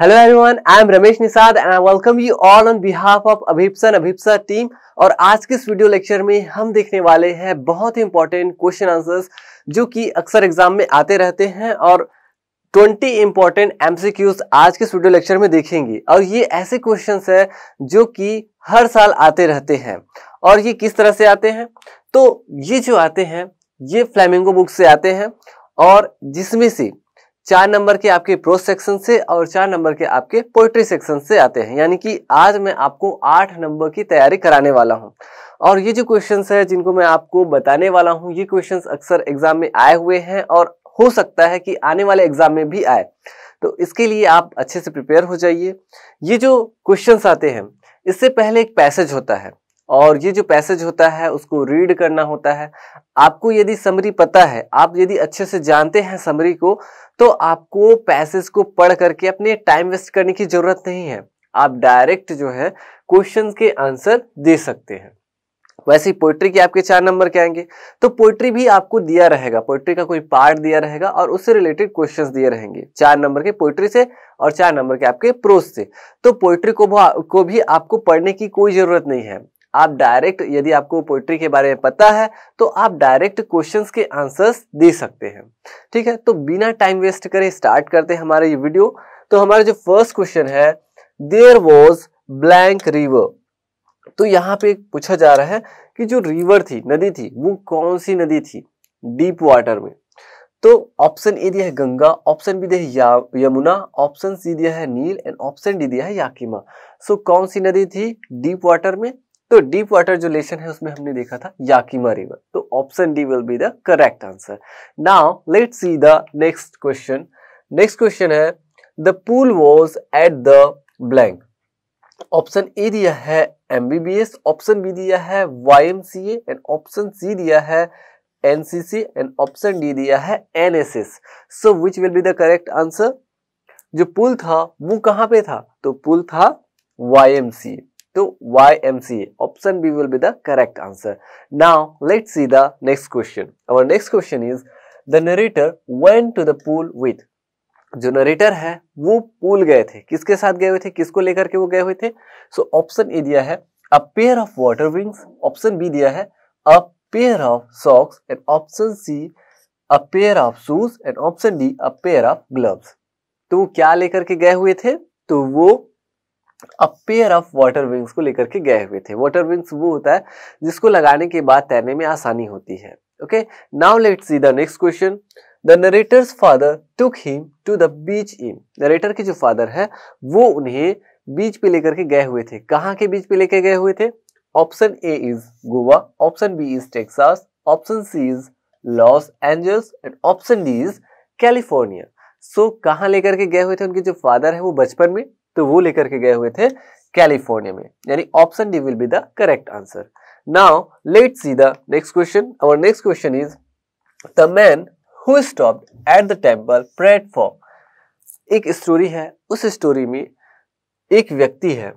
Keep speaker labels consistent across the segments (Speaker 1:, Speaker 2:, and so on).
Speaker 1: Hello everyone I am Ramesh Nishad and I welcome you all on behalf of Abhipsan Abhipsa team और आज के इस video lecture में हम देखने वाले हैं बहुत ही इंपॉर्टेंट क्वेश्चन आंसर्स जो कि अक्सर एग्जाम में आते रहते हैं और 20 इंपॉर्टेंट एमसीक्यूज आज के इस वीडियो लेक्चर में देखेंगे और ये ऐसे क्वेश्चन है जो कि हर साल आते रहते हैं और ये किस तरह से आते हैं तो ये जो आते हैं ये फ्लैमिंगो बुक से आते हैं और जिसमें से चार नंबर के आपके प्रोज सेक्शन से और चार नंबर के आपके पोइट्री सेक्शन से आते हैं यानी कि आज मैं आपको आठ नंबर की तैयारी कराने वाला हूँ और ये जो क्वेश्चंस है जिनको मैं आपको बताने वाला हूँ ये क्वेश्चंस अक्सर एग्जाम में आए हुए हैं और हो सकता है कि आने वाले एग्जाम में भी आए तो इसके लिए आप अच्छे से प्रिपेयर हो जाइए ये जो क्वेश्चन आते हैं इससे पहले एक पैसेज होता है और ये जो पैसेज होता है उसको रीड करना होता है आपको यदि समरी पता है आप यदि अच्छे से जानते हैं समरी को तो आपको पैसेज को पढ़ करके अपने टाइम वेस्ट करने की ज़रूरत नहीं है आप डायरेक्ट जो है क्वेश्चन के आंसर दे सकते हैं वैसे ही पोइट्री के आपके चार नंबर के आएंगे तो पोइट्री भी आपको दिया रहेगा पोइट्री का कोई पार्ट दिया रहेगा और उससे रिलेटेड क्वेश्चंस दिए रहेंगे चार नंबर के पोइट्री से और चार नंबर के आपके प्रोज से तो पोइट्री को को भी आपको पढ़ने की कोई ज़रूरत नहीं है आप डायरेक्ट यदि आपको पोइट्री के बारे में पता है तो आप डायरेक्ट क्वेश्चंस के आंसर्स दे सकते हैं ठीक है तो बिना टाइम वेस्ट करें स्टार्ट करते हैं हमारा ये वीडियो तो हमारा जो फर्स्ट क्वेश्चन है देयर वॉज ब्लैंक रिवर तो यहाँ पे पूछा जा रहा है कि जो रिवर थी नदी थी वो कौन सी नदी थी डीप वाटर में तो ऑप्शन ए दिया है गंगा ऑप्शन बी दिया है यमुना ऑप्शन सी दिया है नील एंड ऑप्शन डी दिया है याकिमा सो so, कौन सी नदी थी डीप वाटर में तो डीप वाटर जो लेशन है उसमें हमने देखा था याकिमा रिवर तो option D will be the correct answer now let see the next question next question है the pool was at the blank option A दिया है एमबीबीएस ऑप्शन बी दिया है वाईएमसीए एंड ऑप्शन सी दिया है NCC and option D दिया है NSS so which will be the correct answer जो पुल था वो कहां पे था तो पुल था A to YMCA. Option B will be the correct answer. Now, let's see the next question. Our next question is, the narrator went to the pool with जो narrator है वो पूल गए थे किसके साथ गए हुए थे किसको लेकर के वो गए हुए थे सो ऑप्शन ए दिया है a pair of water wings option B दिया है a pair of socks and option C a pair of shoes and option D a pair of gloves तो वो क्या लेकर के गए हुए थे तो वो a pair of water wings को लेकर के गए हुए थे वाटर विंग्स वो होता है जिसको लगाने के बाद तैरने में आसानी होती है okay now let see the next question the narrator's father took him to the beach इन नरेटर के जो फादर है वो उन्हें बीच पे लेकर के गए हुए थे कहाँ के बीच पे लेके गए हुए थे option A is Goa option B is Texas option C is Los Angeles and option D is California so कहाँ लेकर के गए हुए थे उनके जो फादर है वो बचपन में तो वो लेकर के गए हुए थे कैलिफोर्निया में यानी option D will be the correct answer now let see the next question Our next question is the man who stop at the temple prayed for एक स्टोरी है उस स्टोरी में एक व्यक्ति है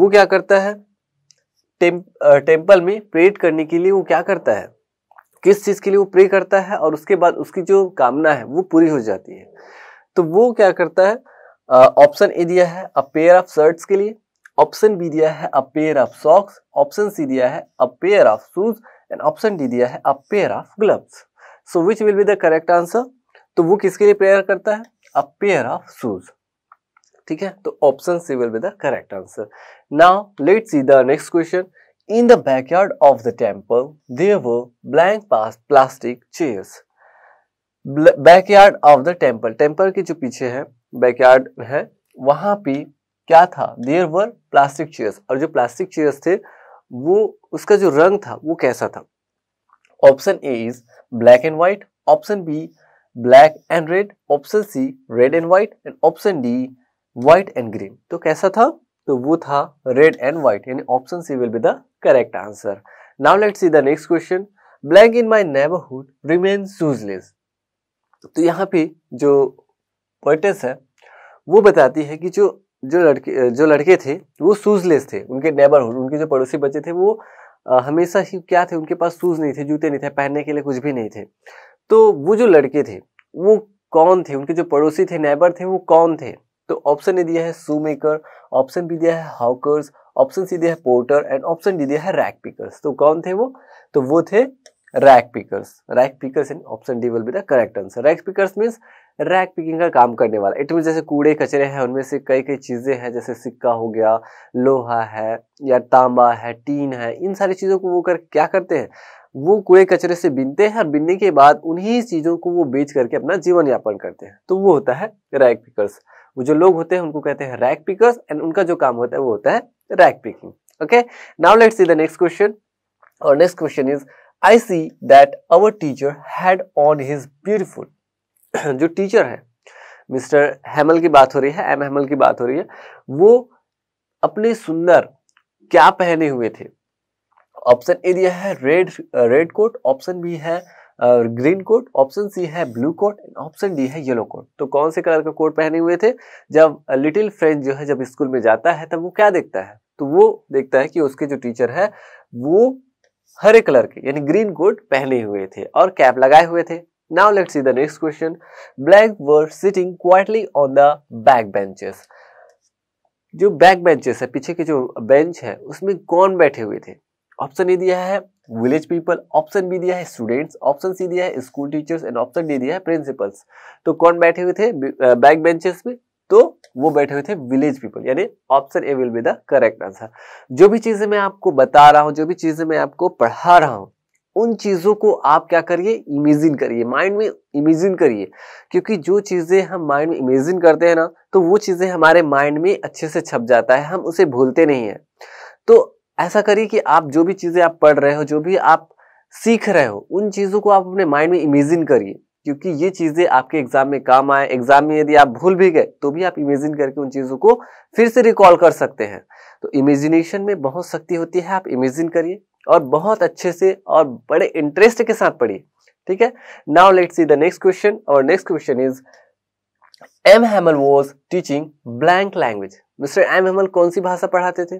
Speaker 1: वो क्या करता है टेम्पल में प्रेड करने के लिए वो क्या करता है किस चीज़ के लिए वो प्रे करता है और उसके बाद उसकी जो कामना है वो पूरी हो जाती है तो वो क्या करता है ऑप्शन ए दिया है अ पेयर ऑफ शर्ट्स के लिए ऑप्शन बी दिया है a pair of socks option C दिया है a pair of shoes and option D दिया है a pair of gloves so which will be the correct answer तो वो किसके लिए प्रेयर करता है अ पेयर ऑफ शूज ठीक है तो option C will be the correct answer now let see the next question in the backyard of the temple there were blank पास plastic chairs backyard of the temple temple के जो पीछे है backyard है वहाँ पे क्या था देयर वर प्लास्टिक चेयर्स और जो प्लास्टिक चेयर्स थे वो उसका जो रंग था वो कैसा था option A is black and white option B black and red option C red and white and option D white and green तो कैसा था तो वो था रेड एंड व्हाइट यानी option C will be the correct answer now let's see the next question blank in my neighbourhood remain shoeless तो यहाँ पे जो पोइटेंस है वो बताती है कि जो जो लड़के जो लड़के थे वो शूजलेस थे उनके नेबरहुड उनके जो पड़ोसी बच्चे थे वो आ, हमेशा ही क्या थे उनके पास शूज़ नहीं थे जूते नहीं थे पहनने के लिए कुछ भी नहीं थे तो वो जो लड़के थे वो कौन थे उनके जो पड़ोसी थे नेबर थे वो कौन थे तो ऑप्शन ने दिया है शू मेकर ऑप्शन भी दिया है हाउकर्स ऑप्शन सी दिया है पोर्टर एंड ऑप्शन डी दिया है रैक पिकर्स तो कौन थे वो तो वो थे rag pickers rag pickers in option D will be the correct answer rag pickers means rag picking का काम करने वाला इट मीन जैसे कूड़े कचरे हैं उनमें से कई कई चीज़ें हैं जैसे सिक्का हो गया लोहा है या तांबा है टीन है इन सारी चीज़ों को वो कर क्या करते हैं वो कूड़े कचरे से बीनते हैं और बीनने के बाद उन्हीं चीज़ों को वो बेच करके अपना जीवन यापन करते हैं तो वो होता है रैक पिकर्स वो जो लोग होते हैं उनको कहते हैं रैक पिकर्स एंड उनका जो काम होता है वो होता है rag picking okay now let's see the next question our next question is I see that our teacher had on his beautiful जो टीचर है मिस्टर हेमल की बात हो रही है एम हेमल की बात हो रही है वो अपने सुंदर क्या पहने हुए थे ऑप्शन ए दिया है red red coat option B है ग्रीन कोट ऑप्शन सी है ब्लू कोट ऑप्शन डी है येलो कोट तो कौन से कलर का कोट पहने हुए थे जब लिटिल फ्रेंड जो है जब स्कूल में जाता है तब वो क्या देखता है तो वो देखता है कि उसके जो टीचर है वो हरे कलर के यानी ग्रीन कोट पहने हुए थे और कैप लगाए हुए थे now let see the next question blank were sitting quietly on the back benches जो बैक बेंचेस है पीछे के जो बेंच है उसमें कौन बैठे हुए थे ऑप्शन ए दिया है विलेज पीपल ऑप्शन बी दिया है स्टूडेंट्स ऑप्शन सी दिया है school teachers and option D दिया है प्रिंसिपल्स तो कौन बैठे हुए थे बैक बेंचेस में तो वो बैठे हुए थे विलेज पीपल यानी option A will be the correct answer जो भी चीजें मैं आपको बता रहा हूँ जो भी चीजें मैं आपको पढ़ा रहा हूँ उन चीज़ों को आप क्या करिए इमेजिन करिए माइंड में इमेजिन करिए क्योंकि जो चीज़ें हम माइंड में इमेजिन करते हैं ना तो वो चीज़ें हमारे माइंड में अच्छे से छप जाता है हम उसे भूलते नहीं हैं तो ऐसा करिए कि आप जो भी चीज़ें आप पढ़ रहे हो जो भी आप सीख रहे हो उन चीज़ों को आप अपने माइंड में इमेजिन करिए क्योंकि ये चीज़ें आपके एग्जाम में काम आए एग्जाम में यदि आप भूल भी गए तो भी आप इमेजिन करके उन चीज़ों को फिर से रिकॉल कर सकते हैं तो इमेजिनेशन में बहुत शक्ति होती है आप इमेजिन करिए और बहुत अच्छे से और बड़े इंटरेस्ट के साथ पढ़िए ठीक है now let see the next question our next question is M Hamel was teaching blank language mister M Hamel कौन सी भाषा पढ़ाते थे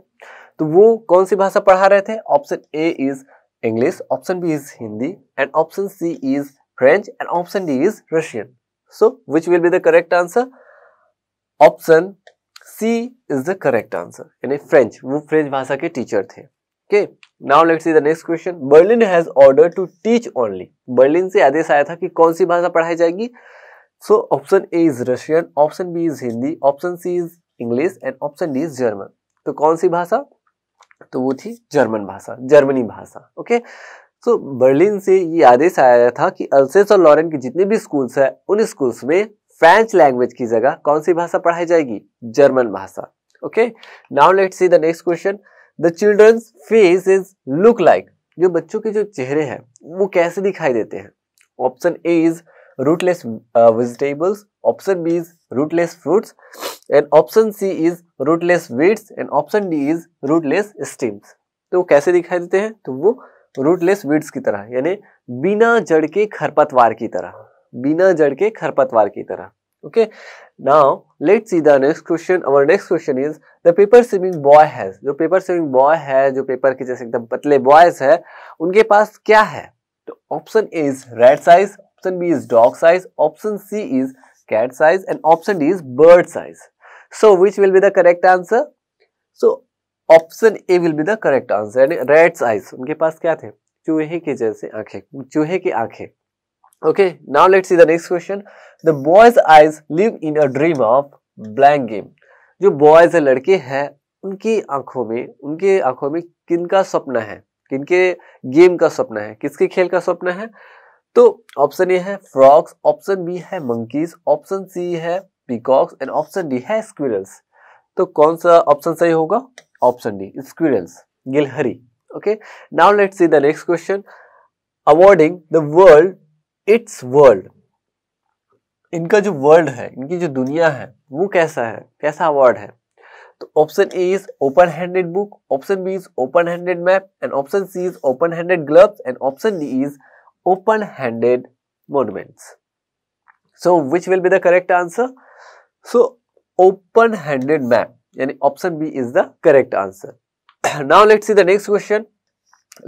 Speaker 1: तो वो कौन सी भाषा पढ़ा रहे थे option A is English option B is Hindi and option C is French and option D is Russian. So which will be the correct answer? Option C is the correct answer. यानी French वो French भाषा के teacher थे. Okay. Now let's see the next question. Berlin has ordered to teach only. Berlin से आदेश आया था कि कौन सी भाषा पढ़ाई जाएगी? So option A is Russian, option B is Hindi, option C is English and option D is German. तो कौन सी भाषा? तो वो थी जर्मन भाषा, जर्मनी भाषा. Okay. सो बर्लिन से ये आदेश आया था कि अल्सेस और लॉरेन के जितने भी स्कूल्स हैं उन स्कूल्स में फ्रेंच लैंग्वेज की जगह कौन सी भाषा पढ़ाई जाएगी जर्मन भाषा okay now let see the next question the children's face is look like जो बच्चों के जो चेहरे हैं वो कैसे दिखाई देते हैं option A is rootless vegetables option B is rootless fruits and option C is rootless weeds and option D is rootless stems तो वो कैसे दिखाई देते हैं तो वो रूटलेस वीड्स की तरह यानी बिना जड़ के खरपतवार की तरह बिना जड़ के खरपतवार की तरह okay now let's see the next question our next question is the paper saving boy has जो पेपर सेविंग बॉय है जो पेपर के जैसे एकदम पतले बॉयज है उनके पास क्या है तो option A is rat size option B is dog size option C is cat size and option D is bird size so which will be the correct answer so option A will be the correct answer यानी rat's eyes उनके पास क्या थे चूहे के जैसे आंखें चूहे की आंखें okay now let's see the next question the boys eyes live in a dream of blank game जो बॉयज है लड़के हैं उनकी आंखों में उनके आंखों में किन का सपना है किनके गेम का सपना है किसके खेल का सपना है तो ऑप्शन ए है फ्रॉक्स ऑप्शन बी है मंकीज ऑप्शन सी है पीकॉक्स एंड ऑप्शन डी है स्क्विरल्स तो कौन सा ऑप्शन सही होगा Option D. Squirrels. Gilhari. Okay. Now let's see the next question. Awarding the world its world. इनका जो world है इनकी जो दुनिया है वो कैसा है कैसा अवार्ड है तो option A is open-handed book. Option B is open-handed map. And option C is open-handed gloves. And option D is open handed monuments so which will be the correct answer so open handed map यानी option B is the correct answer now let see the next question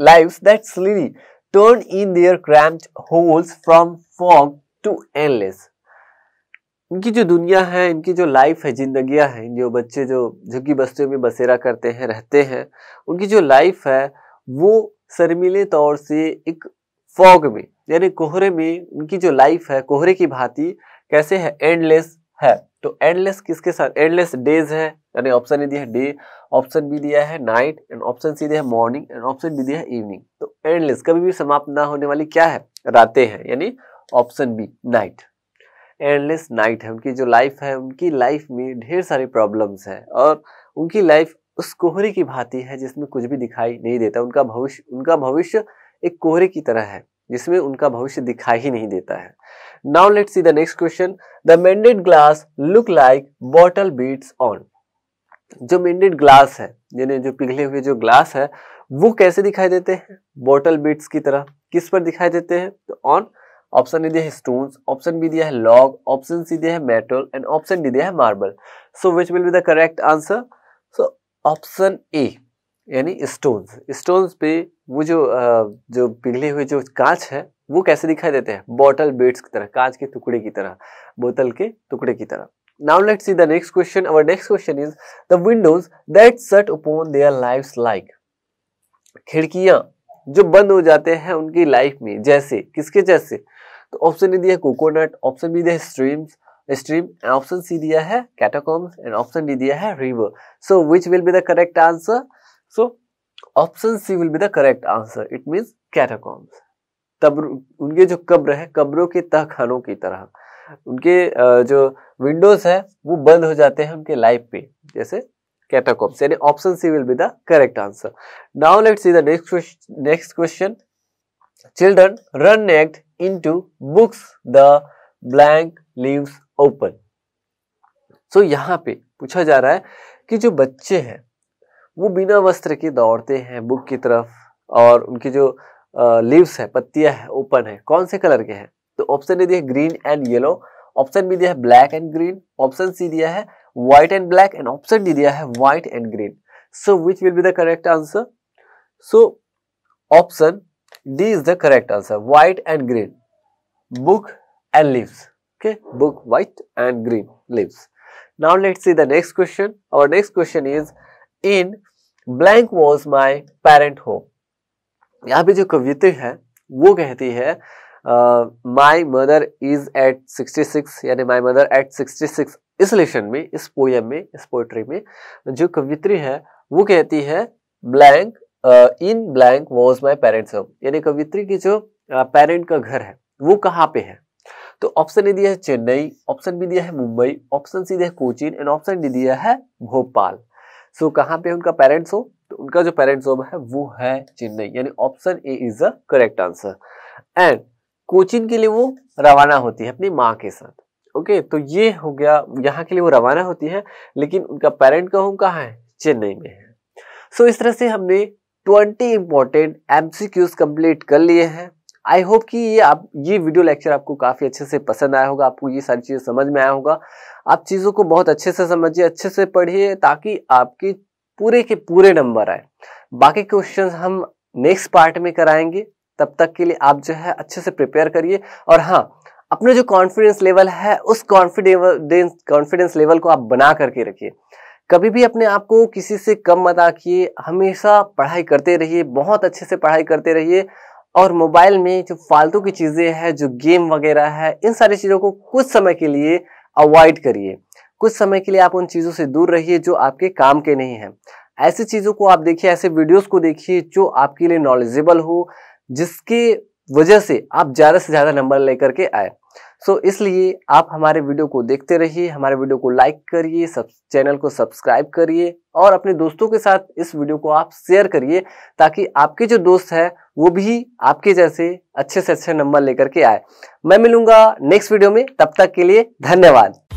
Speaker 1: live that slowly turn in their cramped holes from fog to endless इनकी जो दुनिया है इनकी जो life है जिंदगियां हैं जो बच्चे जो झुग्गी बस्तियों में बसेरा करते हैं रहते हैं उनकी जो लाइफ है वो शर्मिले तौर से एक फॉग में यानी कोहरे में उनकी जो लाइफ है कोहरे की भांति कैसे है एंडलेस है तो एंडलेस किसके साथ एंडलेस डेज है यानी ऑप्शन ए दिया है डे ऑप्शन बी दिया है नाइट एंड ऑप्शन सी दिया है मॉर्निंग एंड ऑप्शन डी दिया है इवनिंग तो एंडलेस कभी भी समाप्त ना होने वाली क्या है रातें हैं यानी option B night endless night है उनकी जो लाइफ है उनकी लाइफ में ढेर सारी प्रॉब्लम्स हैं और उनकी लाइफ उस कोहरे की भांति है जिसमें कुछ भी दिखाई नहीं देता उनका भविष्य उनका भविष्य एक कोहरे की तरह है जिसमें उनका भविष्य दिखाई ही नहीं देता है now let see the next question the mended glass look like bottle beads on जो मेंडेड ग्लास है यानी जो पिघले हुए जो ग्लास है वो कैसे दिखाई देते हैं बोटल बिट्स की तरह किस पर दिखाई देते हैं तो ऑन ऑप्शन ए दिया है स्टोन्स ऑप्शन बी दिया है लॉग ऑप्शन सी दिया है मेटल एंड ऑप्शन डी दिया है marble so which will be the correct answer so option A यानी स्टोन्स स्टोन्स पे वो जो जो पिघले हुए जो कांच है वो कैसे दिखाई देते हैं बॉटल बेट्स की तरह कांच के टुकड़े की तरह बोतल के टुकड़े की तरह Now let's see the next question. Our next question is the windows that shut upon their lives like खिड़कियां जो बंद हो जाते हैं उनकी लाइफ में जैसे किसके जैसे तो ऑप्शन ए दिया कोकोनट ऑप्शन बी दिया स्ट्रीम्स स्ट्रीम ऑप्शन सी दिया है कैटाकॉम्स एंड ऑप्शन डी दिया है river so which will be the correct answer so option C will be the correct answer it means catacombs तब उनके जो कब्र है कब्रों के तहखानों की तरह उनके जो विंडोज है वो बंद हो जाते हैं उनके लाइफ पे जैसे कैटाकॉप्स यानी option C will be the correct answer now let's see the next next question children run naked into books the blank leaves open so यहाँ पे पूछा जा रहा है कि जो बच्चे हैं वो बिना वस्त्र के दौड़ते हैं बुक की तरफ और उनकी जो लीव्स है पत्तियां हैं ओपन है कौन से कलर के हैं तो ऑप्शन ए दिया है green and yellow option B दिया है black and green option C दिया है white and black and option D दिया है white and green so which will be the correct answer so option D is the correct answer white and green book and leaves okay book white and green leaves now let's see the next question our next question is in blank was my parent home यहाँ पे जो कवित्री है वो कहती है my mother is eight 66 यानी my mother eight 66 इस लेशन में इस पोयम में इस पोइट्री में जो कवित्री है वो कहती है blank in blank was my parents home यानी कवित्री की जो पेरेंट uh, का घर है वो कहाँ पे है तो ऑप्शन ए दिया है चेन्नई ऑप्शन बी दिया है मुंबई ऑप्शन सी दिया है कोचिन एंड ऑप्शन डी दिया है भोपाल सो so, कहाँ पे उनका पेरेंट्स होम तो उनका जो पेरेंट्स होम है वो है चेन्नई यानी option A is the correct answer and Cochin के लिए वो रवाना होती है अपनी माँ के साथ ओके तो ये हो गया यहाँ के लिए वो रवाना होती है लेकिन उनका पेरेंट का होम कहाँ है चेन्नई में है सो इस तरह से हमने 20 इंपॉर्टेंट क्यूज कंप्लीट कर लिए हैं आई होप कि ये आप ये वीडियो लेक्चर आपको काफ़ी अच्छे से पसंद आया होगा आपको ये सारी चीज़ें समझ में आया होगा आप चीज़ों को बहुत अच्छे से समझिए अच्छे से पढ़िए ताकि आपके पूरे के पूरे नंबर आए बाकी क्वेश्चन हम नेक्स्ट पार्ट में कराएंगे तब तक के लिए आप जो है अच्छे से प्रिपेयर करिए और हाँ अपने जो कॉन्फिडेंस लेवल है उस कॉन्फिडेंस कॉन्फिडेंस लेवल को आप बना करके रखिए कभी भी अपने आप को किसी से कम मत आंकिए हमेशा पढ़ाई करते रहिए बहुत अच्छे से पढ़ाई करते रहिए और मोबाइल में जो फालतू की चीज़ें हैं जो गेम वगैरह है इन सारी चीज़ों को कुछ समय के लिए अवॉइड करिए कुछ समय के लिए आप उन चीज़ों से दूर रहिए जो आपके काम के नहीं हैं ऐसी चीज़ों को आप देखिए ऐसे वीडियोस को देखिए जो आपके लिए नॉलेजेबल हो जिसके वजह से आप ज़्यादा से ज़्यादा नंबर लेकर के आए सो so, इसलिए आप हमारे वीडियो को देखते रहिए हमारे वीडियो को लाइक करिए सब चैनल को सब्सक्राइब करिए और अपने दोस्तों के साथ इस वीडियो को आप शेयर करिए ताकि आपके जो दोस्त हैं वो भी आपके जैसे अच्छे से अच्छे नंबर लेकर के आए मैं मिलूंगा नेक्स्ट वीडियो में तब तक के लिए धन्यवाद